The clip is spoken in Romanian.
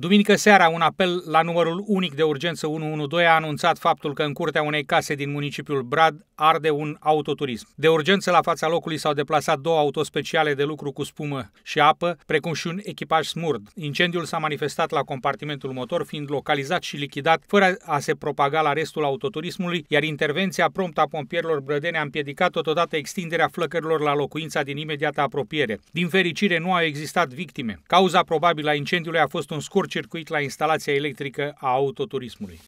Duminică seara, un apel la numărul unic de urgență 112 a anunțat faptul că în curtea unei case din municipiul Brad arde un autoturism. De urgență, la fața locului s-au deplasat două autospeciale de lucru cu spumă și apă, precum și un echipaj smurd. Incendiul s-a manifestat la compartimentul motor, fiind localizat și lichidat fără a se propaga la restul autoturismului, iar intervenția promptă a pompierilor brădene a împiedicat totodată extinderea flăcărilor la locuința din imediată apropiere. Din fericire, nu au existat victime. Cauza probabilă a incendiului a fost un scurt circuit la instalația electrică a autoturismului.